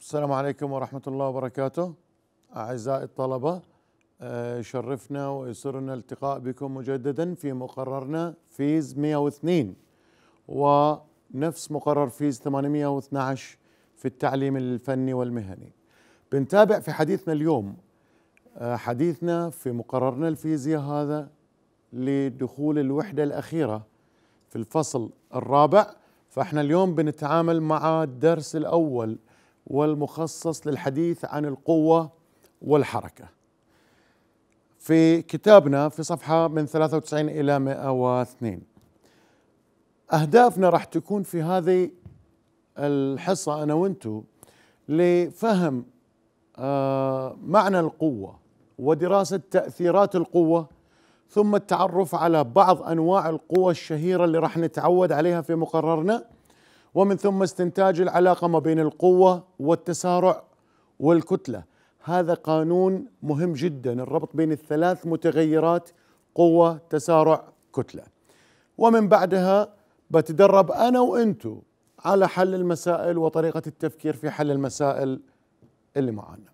السلام عليكم ورحمة الله وبركاته أعزائي الطلبة آه، شرفنا ويسرنا التقاء بكم مجددا في مقررنا فيز 102 ونفس مقرر فيز 812 في التعليم الفني والمهني بنتابع في حديثنا اليوم آه، حديثنا في مقررنا الفيزياء هذا لدخول الوحدة الأخيرة في الفصل الرابع فاحنا اليوم بنتعامل مع الدرس الأول والمخصص للحديث عن القوة والحركة في كتابنا في صفحة من 93 إلى 102 أهدافنا راح تكون في هذه الحصة أنا وأنتو لفهم آه معنى القوة ودراسة تأثيرات القوة ثم التعرف على بعض أنواع القوة الشهيرة اللي راح نتعود عليها في مقررنا ومن ثم استنتاج العلاقه ما بين القوه والتسارع والكتله هذا قانون مهم جدا الربط بين الثلاث متغيرات قوه تسارع كتله ومن بعدها بتدرب انا وانتو على حل المسائل وطريقه التفكير في حل المسائل اللي معانا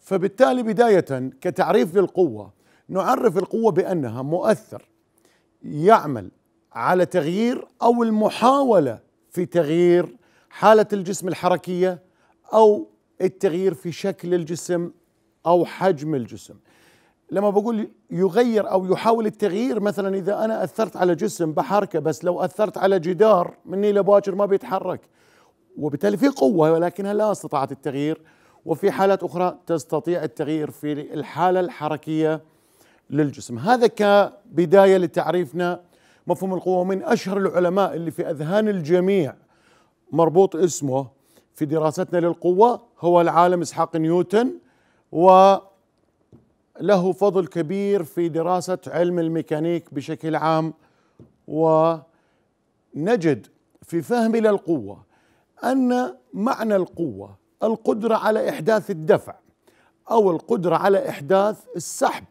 فبالتالي بدايه كتعريف للقوه نعرف القوه بانها مؤثر يعمل على تغيير او المحاوله في تغيير حالة الجسم الحركية أو التغيير في شكل الجسم أو حجم الجسم لما بقول يغير أو يحاول التغيير مثلا إذا أنا أثرت على جسم بحركة بس لو أثرت على جدار مني لباكر ما بيتحرك وبالتالي في قوة ولكنها لا استطاعت التغيير وفي حالات أخرى تستطيع التغيير في الحالة الحركية للجسم هذا كبداية لتعريفنا مفهوم القوة من أشهر العلماء اللي في أذهان الجميع مربوط اسمه في دراستنا للقوة هو العالم إسحاق نيوتن وله فضل كبير في دراسة علم الميكانيك بشكل عام ونجد في فهمنا القوة أن معنى القوة القدرة على إحداث الدفع أو القدرة على إحداث السحب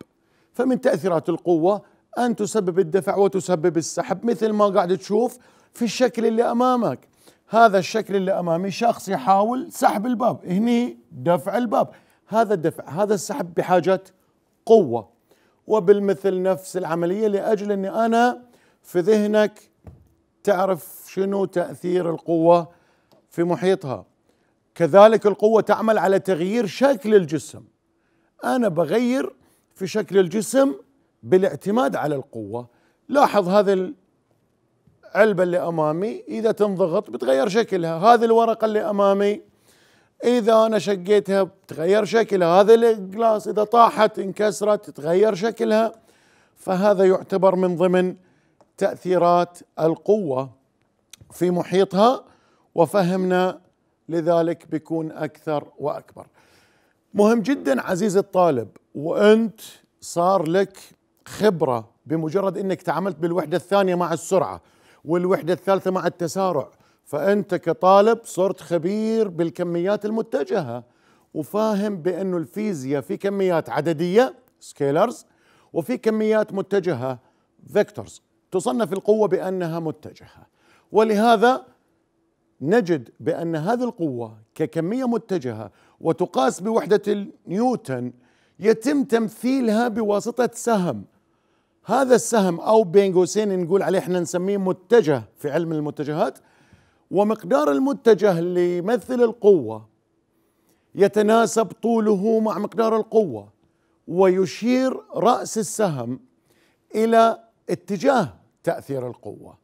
فمن تأثيرات القوة أن تسبب الدفع وتسبب السحب مثل ما قاعد تشوف في الشكل اللي أمامك هذا الشكل اللي أمامي شخص يحاول سحب الباب هني دفع الباب هذا الدفع هذا السحب بحاجة قوة وبالمثل نفس العملية لأجل أني أنا في ذهنك تعرف شنو تأثير القوة في محيطها كذلك القوة تعمل على تغيير شكل الجسم أنا بغير في شكل الجسم بالاعتماد على القوة لاحظ هذا العلبة اللي أمامي إذا تنضغط بتغير شكلها هذه الورقة اللي أمامي إذا أنا شقيتها بتغير شكلها هذا الجلاس إذا طاحت انكسرت تغير شكلها فهذا يعتبر من ضمن تأثيرات القوة في محيطها وفهمنا لذلك بيكون أكثر وأكبر مهم جدا عزيزي الطالب وأنت صار لك خبرة بمجرد أنك تعاملت بالوحدة الثانية مع السرعة والوحدة الثالثة مع التسارع فأنت كطالب صرت خبير بالكميات المتجهة وفاهم بأنه الفيزياء في كميات عددية سكيلرز وفي كميات متجهة فيكتورز تصنف القوة بأنها متجهة ولهذا نجد بأن هذه القوة ككمية متجهة وتقاس بوحدة النيوتن يتم تمثيلها بواسطة سهم هذا السهم أو بين قوسين نقول عليه احنا نسميه متجه في علم المتجهات ومقدار المتجه اللي يمثل القوة يتناسب طوله مع مقدار القوة ويشير رأس السهم إلى اتجاه تأثير القوة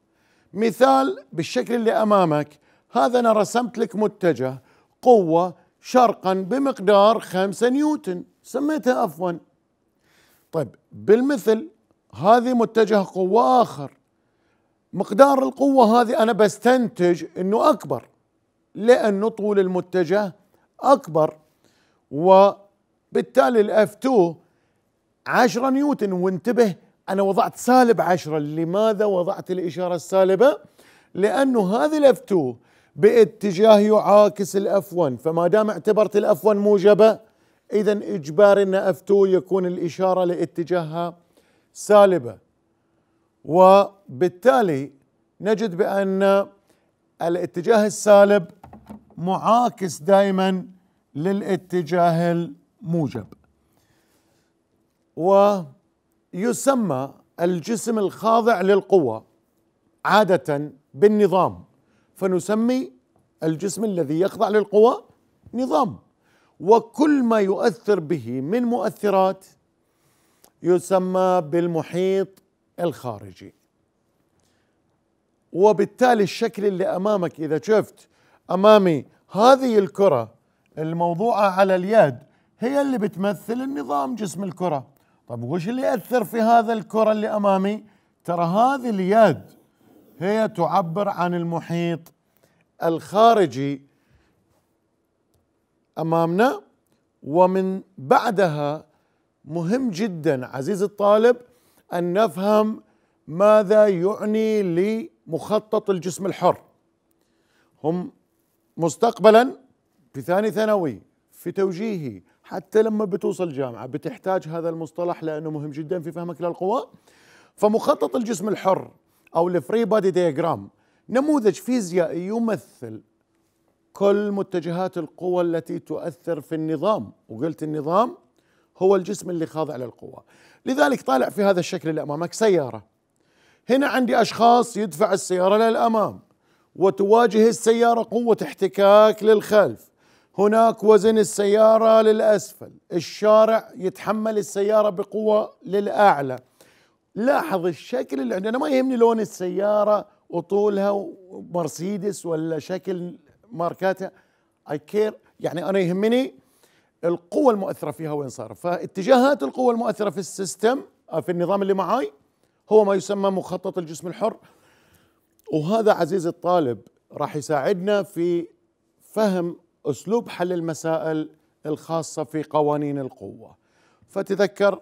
مثال بالشكل اللي أمامك هذا أنا رسمت لك متجه قوة شرقا بمقدار 5 نيوتن سميتها اف 1 طيب بالمثل هذه متجه قوة آخر مقدار القوة هذه أنا بستنتج أنه أكبر لأنه طول المتجه أكبر وبالتالي الاف 2 10 نيوتن وانتبه أنا وضعت سالب 10 لماذا وضعت الإشارة السالبة؟ لأنه هذه الاف 2 باتجاه يعاكس الاف 1 فما دام اعتبرت الاف 1 موجبه اذا اجباري ان اف 2 يكون الاشاره لاتجاهها سالبه وبالتالي نجد بان الاتجاه السالب معاكس دائما للاتجاه الموجب ويسمى الجسم الخاضع للقوة عادة بالنظام فنسمي الجسم الذي يخضع للقوى نظام وكل ما يؤثر به من مؤثرات يسمى بالمحيط الخارجي وبالتالي الشكل اللي امامك اذا شفت امامي هذه الكره الموضوعه على اليد هي اللي بتمثل النظام جسم الكره طب وش اللي ياثر في هذا الكره اللي امامي ترى هذه اليد هي تعبر عن المحيط الخارجي امامنا ومن بعدها مهم جدا عزيزي الطالب ان نفهم ماذا يعني لمخطط الجسم الحر هم مستقبلا في ثاني ثانوي في توجيهي حتى لما بتوصل جامعة بتحتاج هذا المصطلح لأنه مهم جدا في فهمك للقوى فمخطط الجسم الحر أو الفري بادي دياجرام نموذج فيزيائي يمثل كل متجهات القوى التي تؤثر في النظام وقلت النظام هو الجسم اللي خاضع للقوى لذلك طالع في هذا الشكل اللي أمامك سيارة هنا عندي أشخاص يدفع السيارة للأمام وتواجه السيارة قوة احتكاك للخلف هناك وزن السيارة للأسفل الشارع يتحمل السيارة بقوة للأعلى لاحظ الشكل اللي عندنا ما يهمني لون السياره وطولها ومرسيدس ولا شكل ماركاتها اي كير يعني انا يهمني القوه المؤثره فيها وين صار فاتجاهات القوه المؤثره في السيستم آه، في النظام اللي معاي هو ما يسمى مخطط الجسم الحر وهذا عزيزي الطالب راح يساعدنا في فهم اسلوب حل المسائل الخاصه في قوانين القوه فتذكر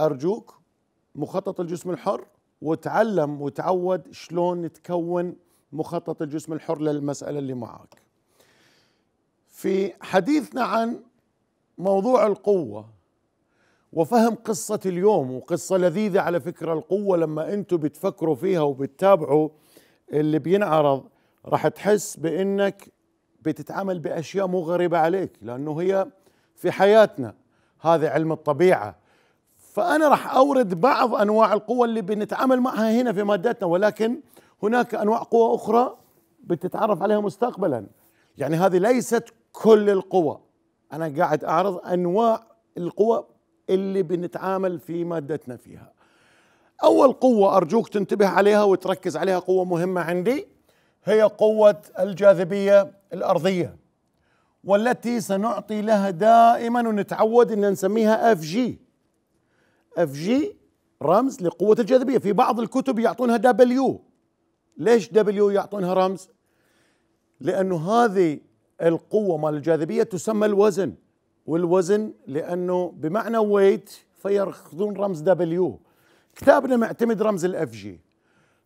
ارجوك مخطط الجسم الحر وتعلم وتعود شلون تكون مخطط الجسم الحر للمسألة اللي معك في حديثنا عن موضوع القوة وفهم قصة اليوم وقصة لذيذة على فكرة القوة لما أنتم بتفكروا فيها وبتتابعوا اللي بينعرض راح تحس بأنك بتتعامل بأشياء مو غريبة عليك لأنه هي في حياتنا هذا علم الطبيعة فأنا راح أورد بعض أنواع القوة اللي بنتعامل معها هنا في مادتنا ولكن هناك أنواع قوة أخرى بتتعرف عليها مستقبلا يعني هذه ليست كل القوى أنا قاعد أعرض أنواع القوى اللي بنتعامل في مادتنا فيها أول قوة أرجوك تنتبه عليها وتركز عليها قوة مهمة عندي هي قوة الجاذبية الأرضية والتي سنعطي لها دائما ونتعود أن نسميها اف جي اف جي رمز لقوة الجاذبية في بعض الكتب يعطونها دبليو ليش دبليو يعطونها رمز لأنه هذه القوة مال الجاذبية تسمى الوزن والوزن لأنه بمعنى ويت فيأخذون رمز دبليو كتابنا معتمد رمز الاف جي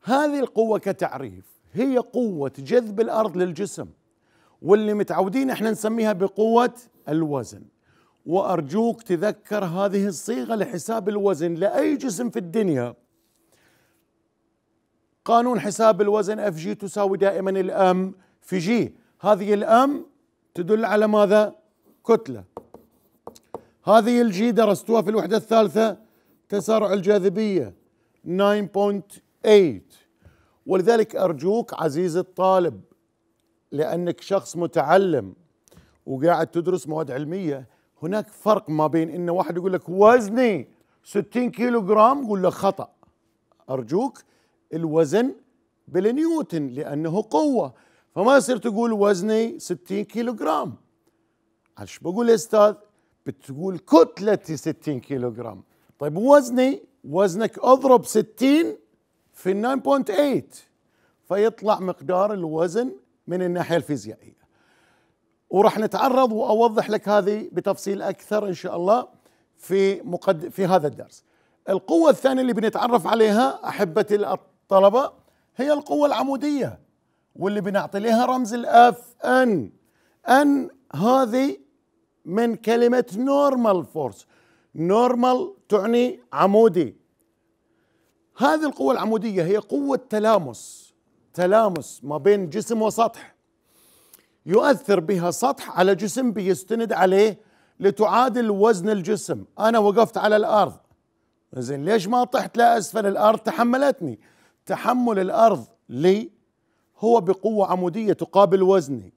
هذه القوة كتعريف هي قوة جذب الأرض للجسم واللي متعودين احنا نسميها بقوة الوزن وأرجوك تذكر هذه الصيغة لحساب الوزن لأي جسم في الدنيا قانون حساب الوزن اف جي تساوي دائما الام في جي هذه الام تدل على ماذا كتله هذه الجي درستوها في الوحده الثالثه تسارع الجاذبيه 9.8 ولذلك ارجوك عزيزي الطالب لانك شخص متعلم وقاعد تدرس مواد علميه هناك فرق ما بين ان واحد يقول لك وزني 60 كيلو جرام يقول لك خطا ارجوك الوزن بالنيوتن لانه قوه فما يصير تقول وزني 60 كيلو جرام ايش بقول يا استاذ بتقول كتلتي 60 كيلو جرام طيب وزني وزنك اضرب 60 في 9.8 فيطلع مقدار الوزن من الناحيه الفيزيائيه وراح نتعرض واوضح لك هذه بتفصيل اكثر ان شاء الله في مقد... في هذا الدرس. القوة الثانية اللي بنتعرف عليها احبتي الطلبة هي القوة العمودية واللي بنعطي لها رمز الاف ان ان هذه من كلمة نورمال فورس نورمال تعني عمودي هذه القوة العمودية هي قوة تلامس تلامس ما بين جسم وسطح يؤثر بها سطح على جسم بيستند عليه لتعادل وزن الجسم انا وقفت على الارض زين ليش ما طحت لاسفل الارض تحملتني تحمل الارض لي هو بقوه عموديه تقابل وزني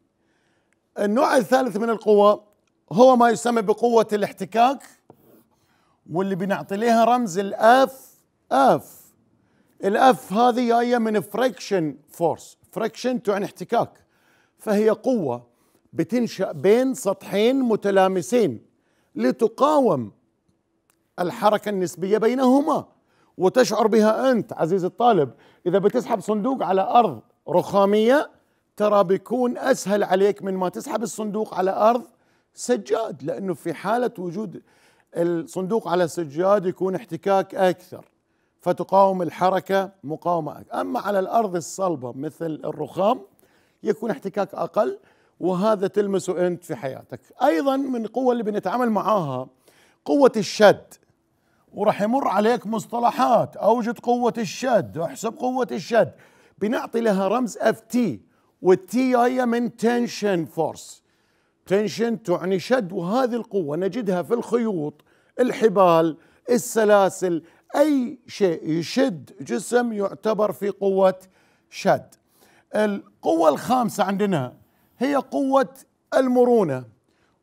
النوع الثالث من القوه هو ما يسمى بقوه الاحتكاك واللي بنعطي لها رمز الاف اف الاف هذه جايه من فريكشن فورس فريكشن تعني احتكاك فهي قوة بتنشأ بين سطحين متلامسين لتقاوم الحركة النسبية بينهما وتشعر بها أنت عزيز الطالب إذا بتسحب صندوق على أرض رخامية ترى بيكون أسهل عليك من ما تسحب الصندوق على أرض سجاد لأنه في حالة وجود الصندوق على سجاد يكون احتكاك أكثر فتقاوم الحركة مقاومة أما على الأرض الصلبة مثل الرخام يكون احتكاك اقل وهذا تلمسه انت في حياتك ايضا من القوه اللي بنتعامل معاها قوه الشد وراح يمر عليك مصطلحات اوجد قوه الشد احسب قوه الشد بنعطي لها رمز اف تي والتي هي من تنشن فورس تنشن تعني شد وهذه القوه نجدها في الخيوط الحبال السلاسل اي شيء يشد جسم يعتبر في قوه شد القوة الخامسة عندنا هي قوة المرونة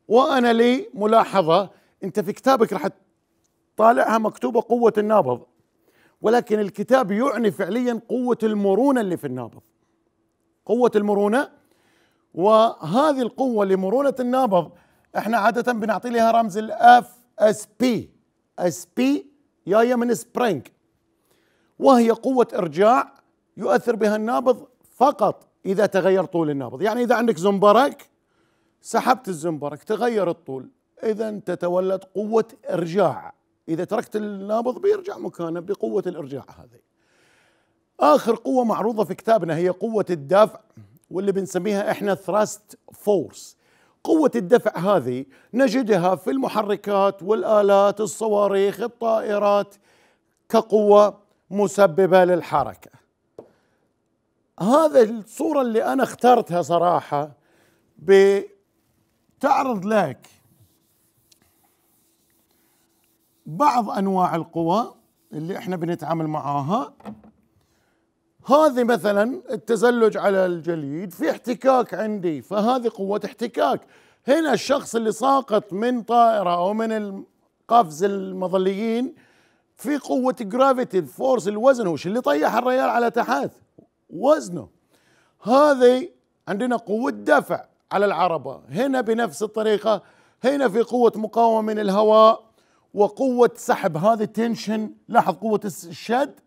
وأنا لي ملاحظة أنت في كتابك راح طالعها مكتوبة قوة النابض ولكن الكتاب يعني فعليا قوة المرونة اللي في النابض قوة المرونة وهذه القوة لمرونة النابض احنا عادة بنعطي لها رمز الاف اس بي اس بي جاية من سبرينج وهي قوة ارجاع يؤثر بها النابض فقط اذا تغير طول النابض يعني اذا عندك زنبرك سحبت الزنبرك تغير الطول اذا تتولد قوه ارجاع اذا تركت النابض بيرجع مكانه بقوه الارجاع هذه اخر قوه معروضه في كتابنا هي قوه الدفع واللي بنسميها احنا ثراست فورس قوة الدفع هذه نجدها في المحركات والآلات الصواريخ الطائرات كقوة مسببة للحركة هذا الصورة اللي أنا اخترتها صراحة بتعرض لك بعض أنواع القوى اللي احنا بنتعامل معاها هذه مثلا التزلج على الجليد في احتكاك عندي فهذه قوة احتكاك هنا الشخص اللي ساقط من طائرة أو من قفز المظليين في قوة جرافيتي فورس الوزن وش اللي طيح الريال على تحت وزنه هذه عندنا قوة دفع على العربة هنا بنفس الطريقة هنا في قوة مقاومة من الهواء وقوة سحب هذه تنشن لاحظ قوة الشد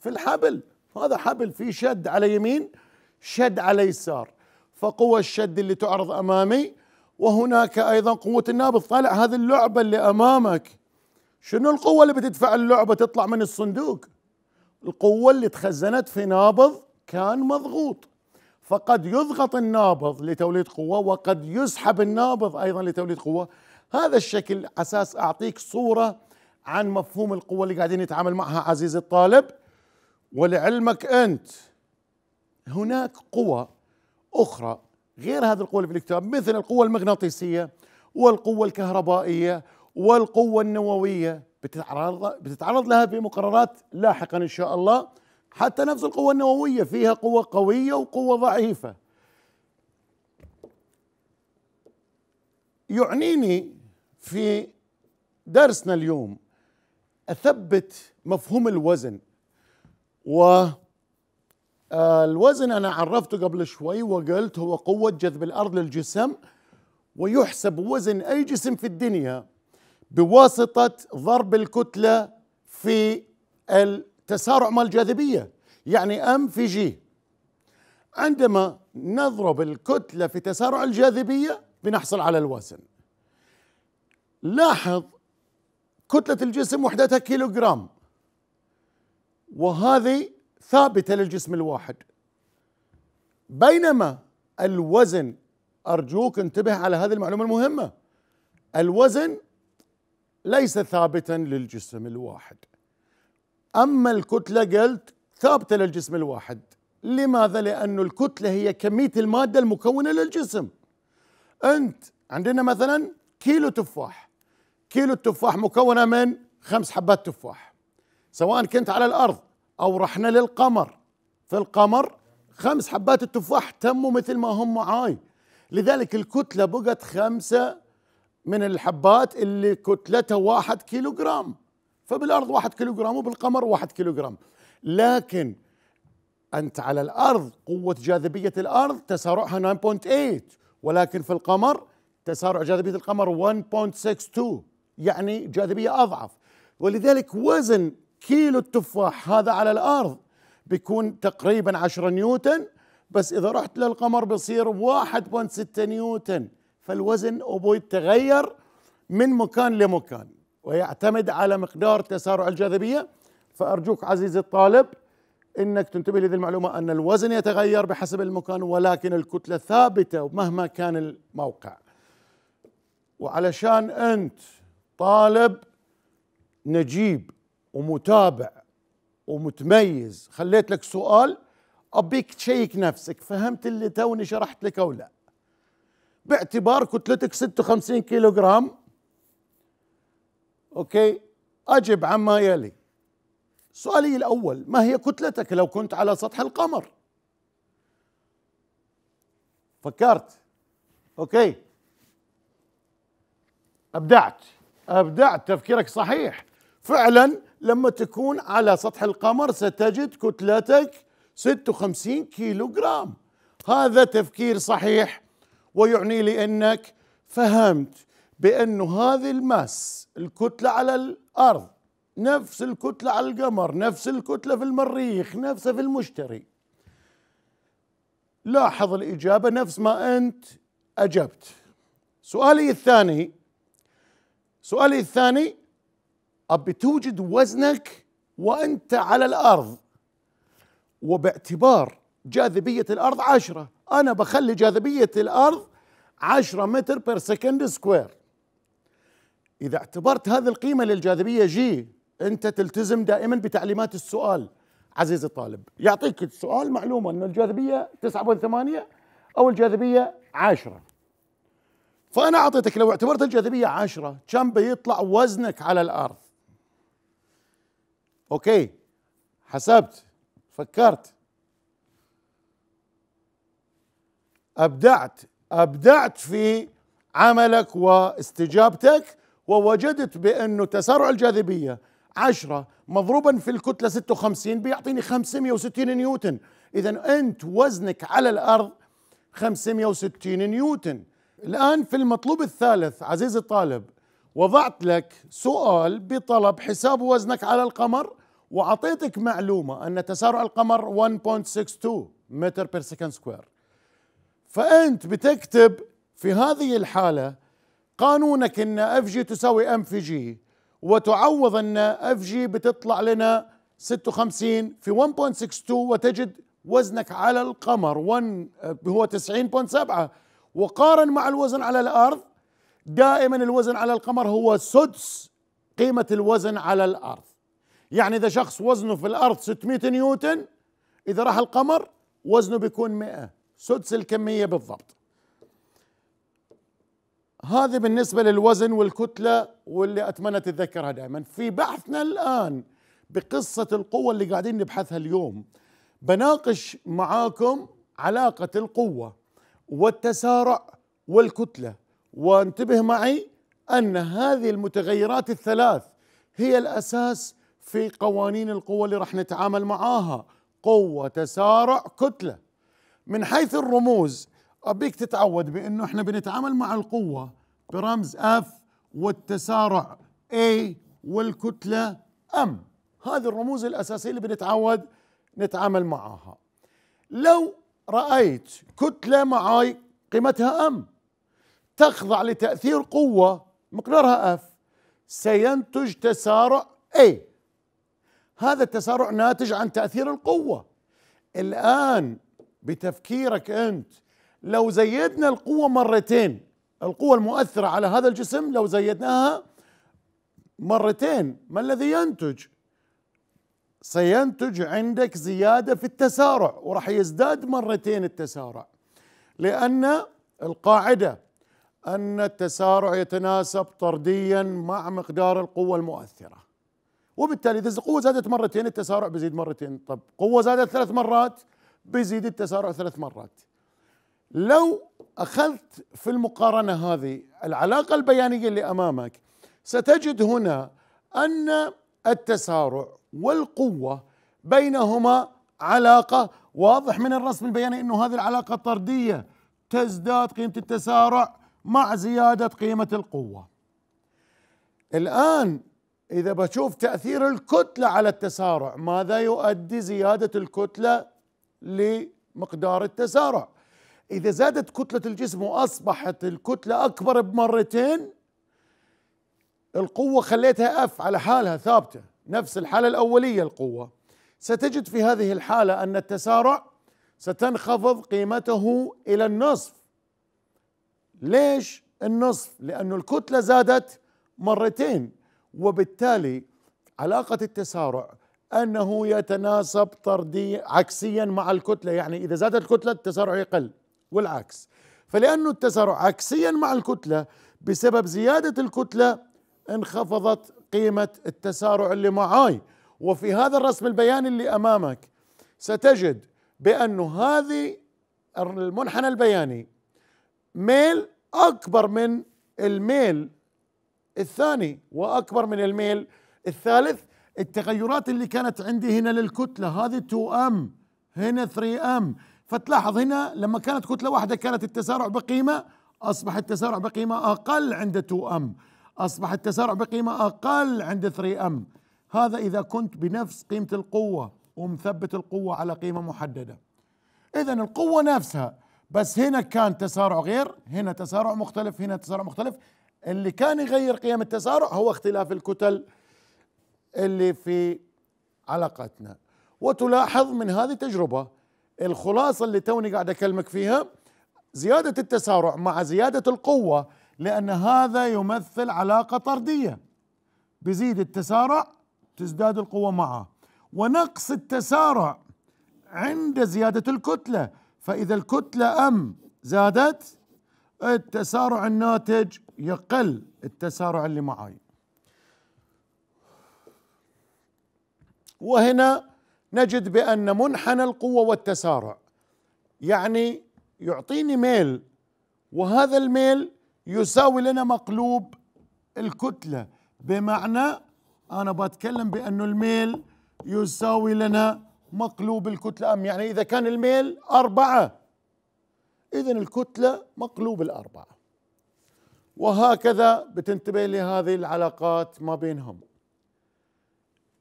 في الحبل هذا حبل في شد على يمين شد على يسار فقوة الشد اللي تعرض أمامي وهناك أيضا قوة النابض طالع هذه اللعبة اللي أمامك شنو القوة اللي بتدفع اللعبة تطلع من الصندوق القوة اللي تخزنت في نابض كان مضغوط فقد يضغط النابض لتوليد قوه وقد يسحب النابض ايضا لتوليد قوه هذا الشكل اساس اعطيك صوره عن مفهوم القوه اللي قاعدين نتعامل معها عزيزي الطالب ولعلمك انت هناك قوى اخرى غير هذه القوه اللي في الكتاب مثل القوه المغناطيسيه والقوه الكهربائيه والقوه النوويه بتتعرض بتتعرض لها في مقررات لاحقا ان شاء الله حتى نفس القوة النووية فيها قوة قوية وقوة ضعيفة يعنيني في درسنا اليوم أثبت مفهوم الوزن و آه، الوزن أنا عرفته قبل شوي وقلت هو قوة جذب الأرض للجسم ويحسب وزن أي جسم في الدنيا بواسطة ضرب الكتلة في ال تسارع مال الجاذبية يعني أم في جي عندما نضرب الكتلة في تسارع الجاذبية بنحصل على الوزن لاحظ كتلة الجسم وحدتها كيلوغرام وهذه ثابتة للجسم الواحد بينما الوزن أرجوك انتبه على هذه المعلومة المهمة الوزن ليس ثابتا للجسم الواحد أما الكتلة قلت ثابتة للجسم الواحد لماذا؟ لأن الكتلة هي كمية المادة المكونة للجسم أنت عندنا مثلا كيلو تفاح كيلو التفاح مكونة من خمس حبات تفاح سواء كنت على الأرض أو رحنا للقمر في القمر خمس حبات التفاح تموا مثل ما هم معاي لذلك الكتلة بقت خمسة من الحبات اللي كتلتها واحد كيلو جرام فبالارض واحد كيلوغرام وبالقمر واحد كيلوغرام لكن انت على الارض قوه جاذبيه الارض تسارعها 9.8 ولكن في القمر تسارع جاذبيه القمر 1.62 يعني جاذبيه اضعف ولذلك وزن كيلو التفاح هذا على الارض بيكون تقريبا 10 نيوتن بس اذا رحت للقمر بصير 1.6 نيوتن فالوزن ابوي تغير من مكان لمكان ويعتمد على مقدار تسارع الجاذبية فأرجوك عزيزي الطالب انك تنتبه لهذه المعلومه ان الوزن يتغير بحسب المكان ولكن الكتله ثابته مهما كان الموقع وعلشان انت طالب نجيب ومتابع ومتميز خليت لك سؤال ابيك تشيك نفسك فهمت اللي توني شرحت لك او لا باعتبار كتلتك 56 كيلو جرام أوكي أجب عما يلي سؤالي الأول ما هي كتلتك لو كنت على سطح القمر فكرت أوكي أبدعت أبدعت تفكيرك صحيح فعلا لما تكون على سطح القمر ستجد كتلتك 56 كيلو جرام هذا تفكير صحيح ويعني لي أنك فهمت بأنه هذه الماس الكتلة على الأرض نفس الكتلة على القمر نفس الكتلة في المريخ نفسها في المشتري لاحظ الإجابة نفس ما أنت أجبت سؤالي الثاني سؤالي الثاني أبي توجد وزنك وأنت على الأرض وباعتبار جاذبية الأرض عشرة أنا بخلي جاذبية الأرض 10 متر بير سكند سكوير إذا اعتبرت هذه القيمة للجاذبية جي أنت تلتزم دائما بتعليمات السؤال عزيزي الطالب يعطيك السؤال معلومة أن الجاذبية 9.8 أو الجاذبية 10 فأنا أعطيتك لو اعتبرت الجاذبية 10 كم بيطلع وزنك على الأرض أوكي حسبت فكرت أبدعت أبدعت في عملك واستجابتك ووجدت بأنه تسارع الجاذبية عشرة مضروبا في الكتلة 56 بيعطيني 560 نيوتن إذا أنت وزنك على الأرض 560 نيوتن الآن في المطلوب الثالث عزيزي الطالب وضعت لك سؤال بطلب حساب وزنك على القمر وعطيتك معلومة أن تسارع القمر 1.62 متر بير سكند سكوير فأنت بتكتب في هذه الحالة قانونك ان اف جي تساوي ام في جي وتعوض ان اف جي بتطلع لنا 56 في 1.62 وتجد وزنك على القمر 1 هو 90.7 وقارن مع الوزن على الارض دائما الوزن على القمر هو سدس قيمة الوزن على الارض يعني اذا شخص وزنه في الارض 600 نيوتن اذا راح القمر وزنه بيكون 100 سدس الكمية بالضبط هذه بالنسبة للوزن والكتلة واللي أتمنى تتذكرها دائما في بحثنا الآن بقصة القوة اللي قاعدين نبحثها اليوم بناقش معاكم علاقة القوة والتسارع والكتلة وانتبه معي أن هذه المتغيرات الثلاث هي الأساس في قوانين القوة اللي راح نتعامل معاها قوة تسارع كتلة من حيث الرموز أبيك تتعود بأنه إحنا بنتعامل مع القوة برمز اف والتسارع A والكتلة ام هذه الرموز الأساسية اللي بنتعود نتعامل معها لو رأيت كتلة معاي قيمتها ام تخضع لتأثير قوة مقدارها اف سينتج تسارع A هذا التسارع ناتج عن تأثير القوة الآن بتفكيرك أنت لو زيدنا القوة مرتين القوة المؤثرة على هذا الجسم لو زيدناها مرتين ما الذي ينتج؟ سينتج عندك زيادة في التسارع وراح يزداد مرتين التسارع لأن القاعدة أن التسارع يتناسب طرديا مع مقدار القوة المؤثرة وبالتالي إذا القوة زادت مرتين التسارع بيزيد مرتين طب قوة زادت ثلاث مرات بيزيد التسارع ثلاث مرات لو اخذت في المقارنه هذه العلاقه البيانيه اللي امامك ستجد هنا ان التسارع والقوه بينهما علاقه واضح من الرسم البياني انه هذه العلاقه طرديه تزداد قيمه التسارع مع زياده قيمه القوه. الان اذا بشوف تاثير الكتله على التسارع ماذا يؤدي زياده الكتله لمقدار التسارع؟ إذا زادت كتلة الجسم وأصبحت الكتلة أكبر بمرتين القوة خليتها أف على حالها ثابتة نفس الحالة الأولية القوة ستجد في هذه الحالة أن التسارع ستنخفض قيمته إلى النصف ليش النصف؟ لأن الكتلة زادت مرتين وبالتالي علاقة التسارع أنه يتناسب طردي عكسيا مع الكتلة يعني إذا زادت الكتلة التسارع يقل والعكس فلأنه التسارع عكسيا مع الكتلة بسبب زيادة الكتلة انخفضت قيمة التسارع اللي معاي وفي هذا الرسم البياني اللي أمامك ستجد بأنه هذه المنحنى البياني ميل أكبر من الميل الثاني وأكبر من الميل الثالث التغيرات اللي كانت عندي هنا للكتلة هذه 2 أم هنا 3 أم فتلاحظ هنا لما كانت كتلة واحدة كانت التسارع بقيمة أصبح التسارع بقيمة أقل عند 2 أم أصبح التسارع بقيمة أقل عند 3 أم هذا إذا كنت بنفس قيمة القوة ومثبت القوة على قيمة محددة إذا القوة نفسها بس هنا كان تسارع غير هنا تسارع مختلف هنا تسارع مختلف اللي كان يغير قيم التسارع هو اختلاف الكتل اللي في علاقتنا وتلاحظ من هذه التجربه الخلاصة اللي توني قاعد أكلمك فيها زيادة التسارع مع زيادة القوة لأن هذا يمثل علاقة طردية بزيد التسارع تزداد القوة معه ونقص التسارع عند زيادة الكتلة فإذا الكتلة أم زادت التسارع الناتج يقل التسارع اللي معاي وهنا نجد بأن منحنى القوة والتسارع يعني يعطيني ميل وهذا الميل يساوي لنا مقلوب الكتلة بمعنى أنا بتكلم بأنه الميل يساوي لنا مقلوب الكتلة أم يعني إذا كان الميل أربعة إذا الكتلة مقلوب الأربعة وهكذا بتنتبه لهذه العلاقات ما بينهم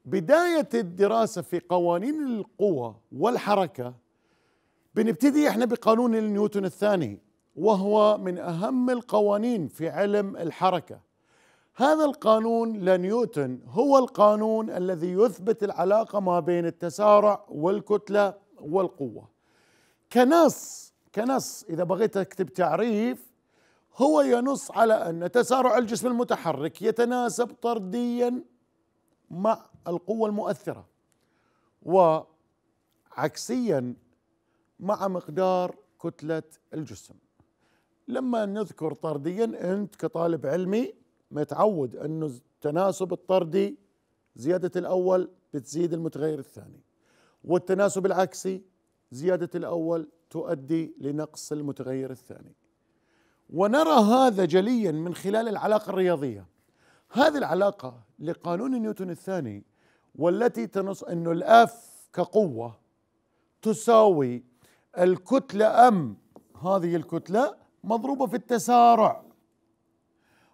بداية الدراسة في قوانين القوة والحركة بنبتدي احنا بقانون نيوتن الثاني وهو من أهم القوانين في علم الحركة هذا القانون لنيوتن هو القانون الذي يثبت العلاقة ما بين التسارع والكتلة والقوة كنص كنص إذا بغيت أكتب تعريف هو ينص على أن تسارع الجسم المتحرك يتناسب طرديا مع القوة المؤثرة وعكسيا مع مقدار كتلة الجسم لما نذكر طرديا أنت كطالب علمي متعود أنه التناسب الطردي زيادة الأول بتزيد المتغير الثاني والتناسب العكسي زيادة الأول تؤدي لنقص المتغير الثاني ونرى هذا جليا من خلال العلاقة الرياضية هذه العلاقة لقانون نيوتن الثاني والتي تنص انه الاف كقوه تساوي الكتله ام هذه الكتله مضروبه في التسارع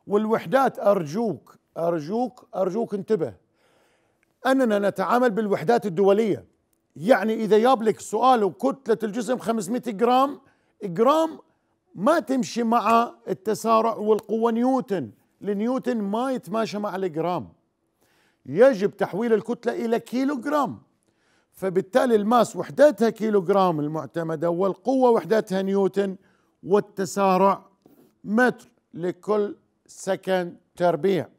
والوحدات ارجوك ارجوك ارجوك انتبه اننا نتعامل بالوحدات الدوليه يعني اذا جاب لك سؤال وكتله الجسم 500 جرام جرام ما تمشي مع التسارع والقوه نيوتن لنيوتن ما يتماشى مع الجرام يجب تحويل الكتلة إلى كيلوغرام فبالتالي الماس وحدتها كيلوغرام المعتمدة والقوة وحدتها نيوتن والتسارع متر لكل سكن تربيع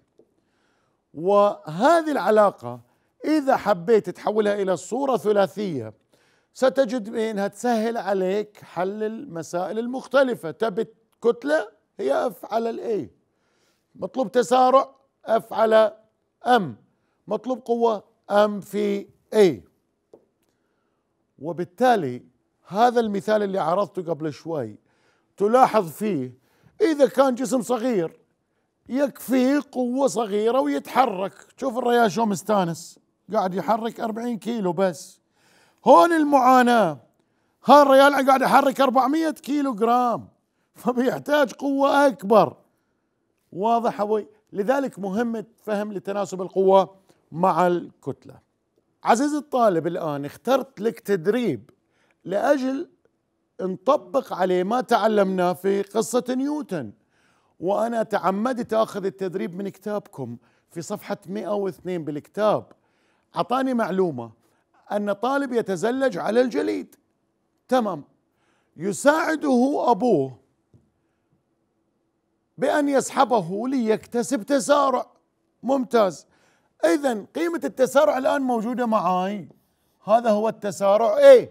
وهذه العلاقة إذا حبيت تحولها إلى صورة ثلاثية ستجد بأنها تسهل عليك حل المسائل المختلفة تبت كتلة هي اف على الاي مطلوب تسارع اف على ام مطلوب قوة أم في A وبالتالي هذا المثال اللي عرضته قبل شوي تلاحظ فيه إذا كان جسم صغير يكفيه قوة صغيرة ويتحرك شوف الريال شو مستانس قاعد يحرك 40 كيلو بس هون المعاناة ها الريال قاعد يحرك 400 كيلو جرام فبيحتاج قوة أكبر واضح أبوي لذلك مهمة فهم لتناسب القوة مع الكتله. عزيزي الطالب الان اخترت لك تدريب لاجل نطبق عليه ما تعلمناه في قصه نيوتن. وانا تعمدت اخذ التدريب من كتابكم في صفحه 102 بالكتاب. اعطاني معلومه ان طالب يتزلج على الجليد. تمام يساعده ابوه بأن يسحبه ليكتسب تسارع ممتاز اذا قيمه التسارع الان موجوده معاي هذا هو التسارع ايه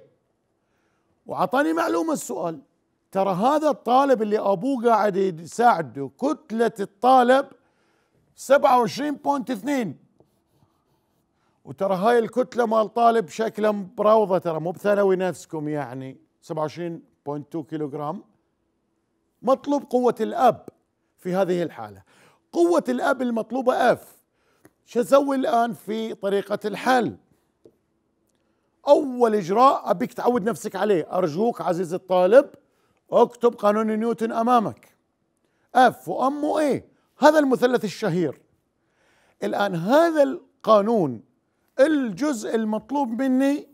وعطاني معلومه السؤال ترى هذا الطالب اللي ابوه قاعد يساعده كتله الطالب 27.2 وترى هاي الكتله مال طالب شكله بروضه ترى مو بثانوي نفسكم يعني 27.2 كيلوغرام مطلوب قوه الاب في هذه الحاله قوه الاب المطلوبه اف اسوي الآن في طريقة الحل أول إجراء أبيك تعود نفسك عليه أرجوك عزيزي الطالب اكتب قانون نيوتن أمامك اف وام واي هذا المثلث الشهير الان هذا القانون الجزء المطلوب مني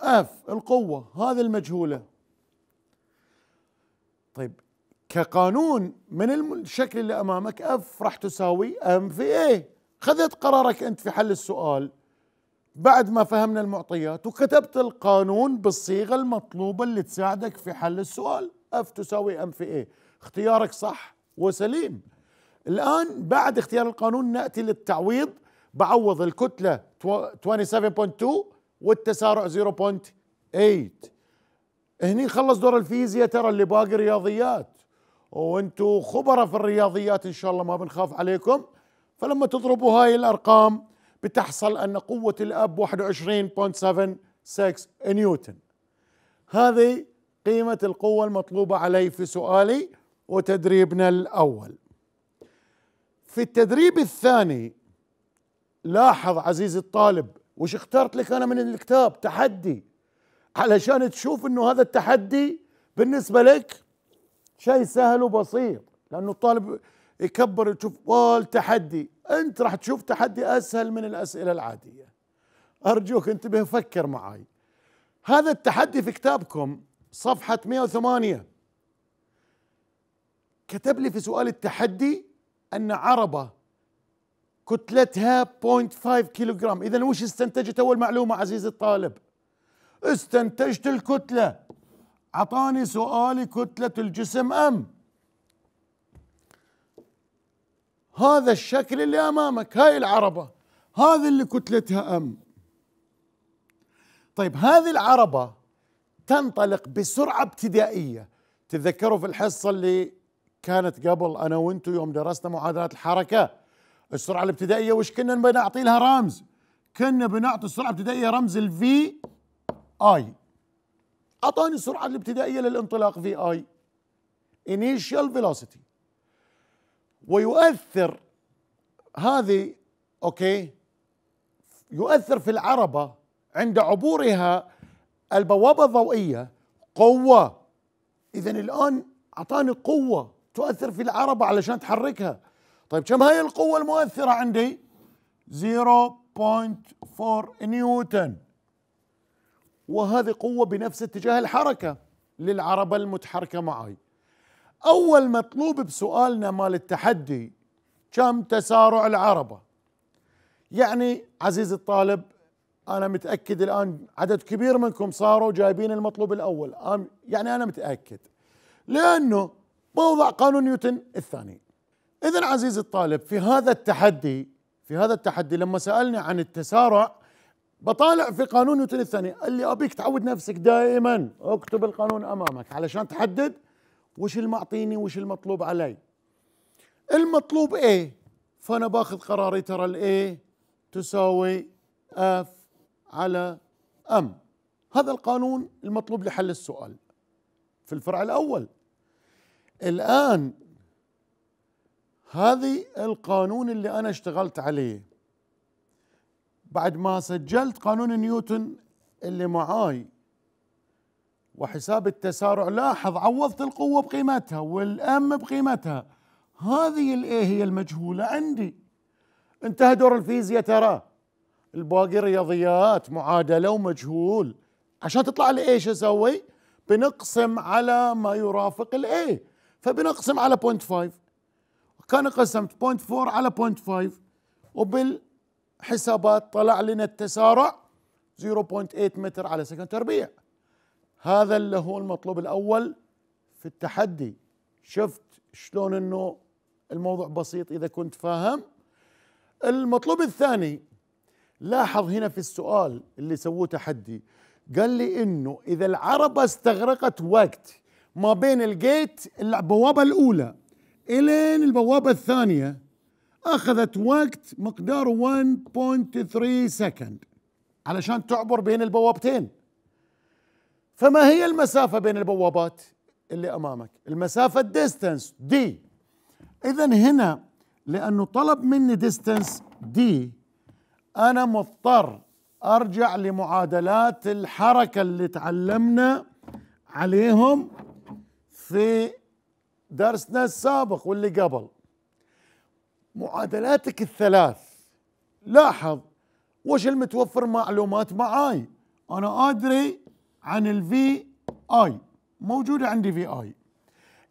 اف القوه هذه المجهوله طيب كقانون من الشكل اللي امامك اف راح تساوي ام في ايه خذت قرارك انت في حل السؤال بعد ما فهمنا المعطيات وكتبت القانون بالصيغه المطلوبه اللي تساعدك في حل السؤال اف تساوي ام في ايه اختيارك صح وسليم الان بعد اختيار القانون ناتي للتعويض بعوض الكتله 27.2 والتسارع 0.8 هني خلص دور الفيزياء ترى اللي باقي رياضيات وانتم خبراء في الرياضيات ان شاء الله ما بنخاف عليكم فلما تضربوا هاي الأرقام بتحصل أن قوة الأب 21.76 نيوتن هذه قيمة القوة المطلوبة علي في سؤالي وتدريبنا الأول في التدريب الثاني لاحظ عزيزي الطالب وش اخترت لك أنا من الكتاب تحدي علشان تشوف أنه هذا التحدي بالنسبة لك شيء سهل وبسيط لأنه الطالب يكبر يشوف تحدي انت راح تشوف تحدي اسهل من الاسئله العاديه ارجوك انتبه فكر معاي هذا التحدي في كتابكم صفحه 108 كتب لي في سؤال التحدي ان عربه كتلتها 0.5 كيلوغرام اذا وش استنتجت اول معلومه عزيزي الطالب استنتجت الكتله اعطاني سؤالي كتله الجسم ام هذا الشكل اللي امامك هاي العربه هذه اللي كتلتها ام طيب هذه العربه تنطلق بسرعه ابتدائيه تتذكروا في الحصه اللي كانت قبل انا وانتم يوم درسنا معادلات الحركه السرعه الابتدائيه وش كنا بنعطي لها رمز كنا بنعطي السرعه الابتدائيه رمز الفي اي اعطاني السرعه الابتدائيه للانطلاق في اي initial velocity ويؤثر هذه اوكي يؤثر في العربه عند عبورها البوابه الضوئيه قوه اذا الان اعطاني قوه تؤثر في العربه علشان تحركها طيب كم هاي القوه المؤثره عندي 0.4 نيوتن وهذه قوه بنفس اتجاه الحركه للعربه المتحركه معي أول مطلوب بسؤالنا مال التحدي كم تسارع العربة يعني عزيزي الطالب أنا متأكد الآن عدد كبير منكم صاروا جايبين المطلوب الأول يعني أنا متأكد لأنه موضع قانون نيوتن الثاني إذا عزيزي الطالب في هذا التحدي في هذا التحدي لما سألني عن التسارع بطالع في قانون نيوتن الثاني اللي أبيك تعود نفسك دائما اكتب القانون أمامك علشان تحدد وش المعطيني وش المطلوب علي المطلوب ايه فانا باخذ قراري ترى الايه تساوي اف على ام هذا القانون المطلوب لحل السؤال في الفرع الاول الان هذه القانون اللي انا اشتغلت عليه بعد ما سجلت قانون نيوتن اللي معاي وحساب التسارع لاحظ عوضت القوة بقيمتها والأم بقيمتها هذه الإيه هي المجهولة عندي انتهى دور الفيزياء ترى الباقي رياضيات معادلة ومجهول عشان تطلع الإيه شو أسوي بنقسم على ما يرافق الإيه فبنقسم على 0.5 كان قسمت 0.4 على 0.5 وبالحسابات طلع لنا التسارع 0.8 متر على سكن تربيع هذا اللي هو المطلوب الاول في التحدي شفت شلون انه الموضوع بسيط اذا كنت فاهم المطلوب الثاني لاحظ هنا في السؤال اللي سووه تحدي قال لي انه اذا العربه استغرقت وقت ما بين الجيت البوابه الاولى الين البوابه الثانيه اخذت وقت مقداره 1.3 سكند علشان تعبر بين البوابتين فما هي المسافة بين البوابات اللي أمامك المسافة الديستنس دي إذا هنا لأنه طلب مني ديستنس دي أنا مضطر أرجع لمعادلات الحركة اللي تعلمنا عليهم في درسنا السابق واللي قبل معادلاتك الثلاث لاحظ وش المتوفر معلومات معاي أنا أدري عن الفي اي موجودة عندي في اي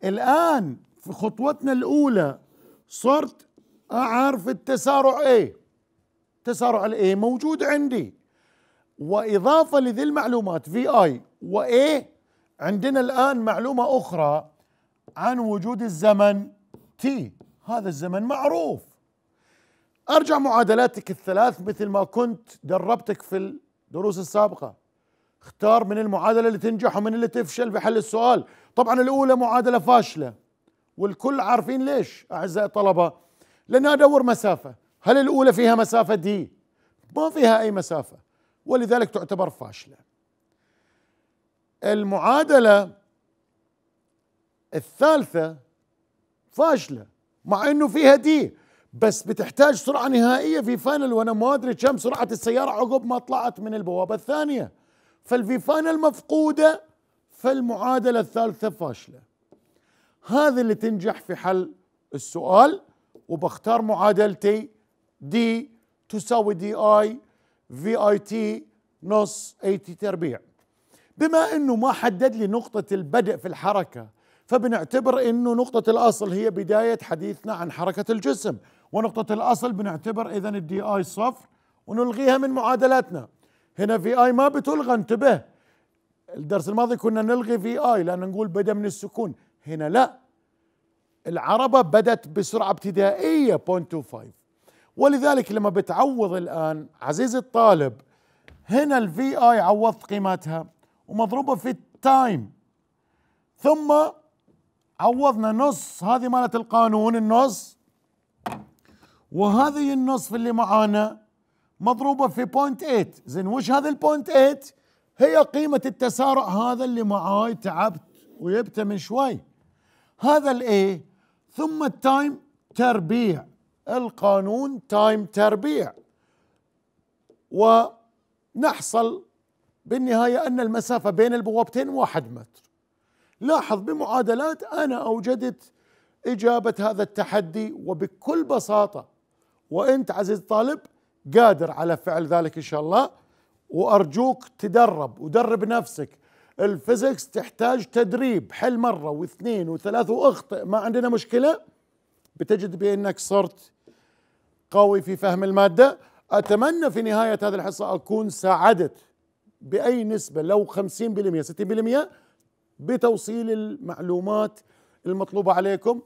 الآن في خطوتنا الأولى صرت أعرف التسارع ايه تسارع الايه موجود عندي وإضافة لذي المعلومات في اي و عندنا الآن معلومة أخرى عن وجود الزمن تي هذا الزمن معروف أرجع معادلاتك الثلاث مثل ما كنت دربتك في الدروس السابقة اختار من المعادلة اللي تنجح ومن اللي تفشل في حل السؤال طبعا الأولى معادلة فاشلة والكل عارفين ليش أعزائي الطلبة لأن أدور مسافة هل الأولى فيها مسافة دي ما فيها أي مسافة ولذلك تعتبر فاشلة المعادلة الثالثة فاشلة مع أنه فيها دي بس بتحتاج سرعة نهائية في فاينل وأنا ما أدري كم سرعة السيارة عقب ما طلعت من البوابة الثانية فالفيفانا المفقودة فالمعادلة الثالثة فاشلة هذا اللي تنجح في حل السؤال وبختار معادلتي دي تساوي دي اي في اي تي نص اي تي تربيع بما انه ما حدد لي نقطة البدء في الحركة فبنعتبر انه نقطة الاصل هي بداية حديثنا عن حركة الجسم ونقطة الاصل بنعتبر اذا الدي اي صفر ونلغيها من معادلاتنا هنا في اي ما بتلغى انتبه الدرس الماضي كنا نلغي في اي لان نقول بدا من السكون هنا لا العربة بدت بسرعة ابتدائية 0.25 ولذلك لما بتعوض الآن عزيزي الطالب هنا الفي اي عوضت قيمتها ومضروبة في التايم ثم عوضنا نص هذه مالت القانون النص وهذه النصف اللي معانا مضروبه في بوينت 8 زين وش هذا البوينت 8 هي قيمه التسارع هذا اللي معاي تعبت ويبته من شوي هذا الاي ثم التايم تربيع القانون تايم تربيع ونحصل بالنهاية أن المسافة بين البوابتين واحد متر لاحظ بمعادلات أنا أوجدت إجابة هذا التحدي وبكل بساطة وأنت عزيز طالب قادر على فعل ذلك ان شاء الله وارجوك تدرب ودرب نفسك الفيزيكس تحتاج تدريب حل مره واثنين وثلاث واخطئ ما عندنا مشكله بتجد بانك صرت قوي في فهم الماده اتمنى في نهايه هذه الحصه اكون ساعدت باي نسبه لو 50% 60% بتوصيل المعلومات المطلوبه عليكم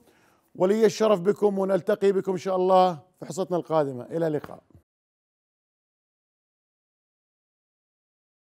ولي الشرف بكم ونلتقي بكم ان شاء الله في حصتنا القادمه الى اللقاء